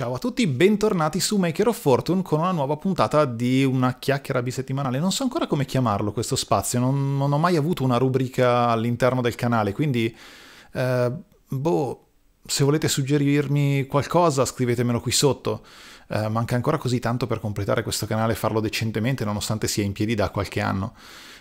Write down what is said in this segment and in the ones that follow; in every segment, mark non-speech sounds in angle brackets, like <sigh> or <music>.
Ciao a tutti, bentornati su Maker of Fortune con una nuova puntata di una chiacchiera bisettimanale. Non so ancora come chiamarlo questo spazio, non, non ho mai avuto una rubrica all'interno del canale, quindi eh, boh, se volete suggerirmi qualcosa scrivetemelo qui sotto. Eh, manca ancora così tanto per completare questo canale e farlo decentemente nonostante sia in piedi da qualche anno.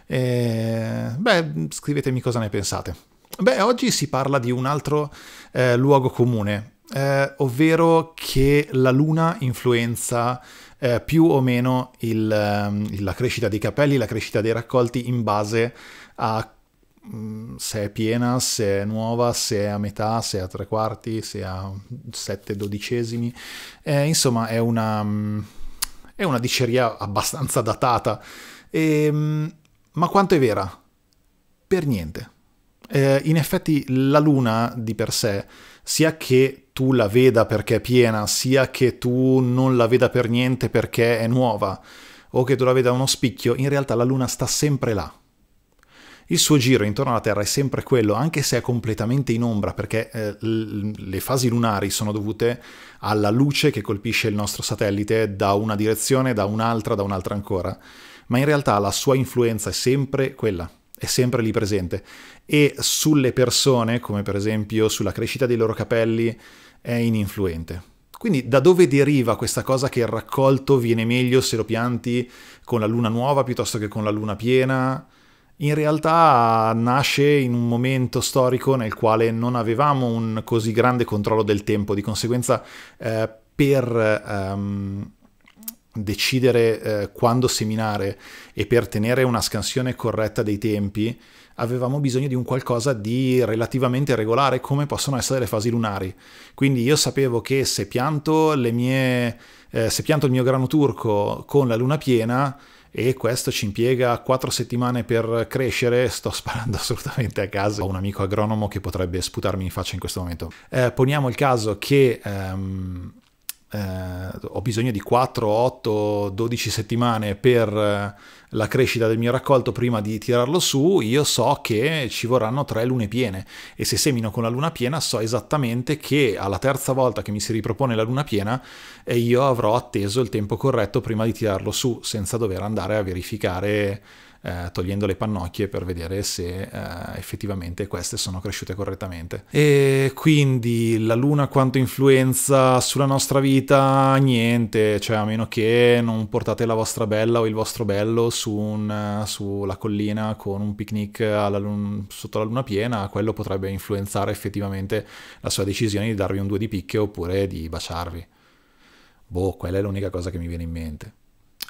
Eh, beh, scrivetemi cosa ne pensate. Beh, oggi si parla di un altro eh, luogo comune, eh, ovvero che la luna influenza eh, più o meno il, ehm, la crescita dei capelli, la crescita dei raccolti in base a mm, se è piena, se è nuova, se è a metà, se è a tre quarti, se è a sette dodicesimi. Eh, insomma, è una, mm, è una diceria abbastanza datata. E, ehm, ma quanto è vera? Per niente. Eh, in effetti la luna di per sé sia che tu la veda perché è piena, sia che tu non la veda per niente perché è nuova, o che tu la veda uno spicchio, in realtà la Luna sta sempre là. Il suo giro intorno alla Terra è sempre quello, anche se è completamente in ombra, perché eh, le fasi lunari sono dovute alla luce che colpisce il nostro satellite da una direzione, da un'altra, da un'altra ancora. Ma in realtà la sua influenza è sempre quella è sempre lì presente. E sulle persone, come per esempio sulla crescita dei loro capelli, è ininfluente. Quindi da dove deriva questa cosa che il raccolto viene meglio se lo pianti con la luna nuova piuttosto che con la luna piena? In realtà nasce in un momento storico nel quale non avevamo un così grande controllo del tempo, di conseguenza eh, per... Um, decidere eh, quando seminare e per tenere una scansione corretta dei tempi, avevamo bisogno di un qualcosa di relativamente regolare come possono essere le fasi lunari. Quindi io sapevo che se pianto, le mie, eh, se pianto il mio grano turco con la luna piena e questo ci impiega quattro settimane per crescere, sto sparando <laughs> assolutamente a caso. Ho un amico agronomo che potrebbe sputarmi in faccia in questo momento. Eh, poniamo il caso che... Ehm, eh, ho bisogno di 4, 8, 12 settimane per eh, la crescita del mio raccolto prima di tirarlo su, io so che ci vorranno tre lune piene e se semino con la luna piena so esattamente che alla terza volta che mi si ripropone la luna piena io avrò atteso il tempo corretto prima di tirarlo su senza dover andare a verificare eh, togliendo le pannocchie per vedere se eh, effettivamente queste sono cresciute correttamente. E quindi la luna quanto influenza sulla nostra vita? Niente, cioè a meno che non portate la vostra bella o il vostro bello su un, sulla collina con un picnic lun- sotto la luna piena, quello potrebbe influenzare effettivamente la sua decisione di darvi un due di picche oppure di baciarvi. Boh, quella è l'unica cosa che mi viene in mente.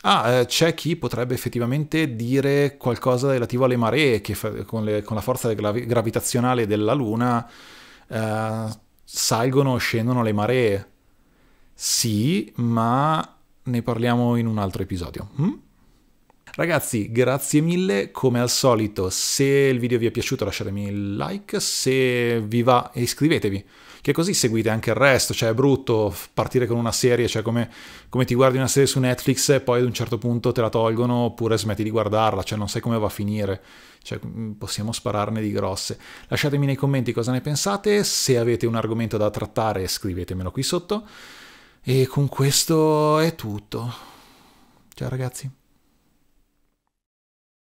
Ah, eh, c'è chi potrebbe effettivamente dire qualcosa relativo alle maree, che fa- con, le- con, la forza gravi- gravitazionale della Luna eh, salgono o scendono le maree. Sì, ma ne parliamo in un altro episodio. Hm? Ragazzi, grazie mille, come al solito, se il video vi è piaciuto lasciatemi il like, se vi va iscrivetevi, che così seguite anche il resto, cioè è brutto partire con una serie, cioè come, come ti guardi una serie su Netflix e poi ad un certo punto te la tolgono oppure smetti di guardarla, cioè non sai come va a finire, cioè mm, possiamo spararne di grosse. Lasciatemi nei commenti cosa ne pensate, se avete un argomento da trattare scrivetemelo qui sotto. E con questo è tutto. Ciao ragazzi.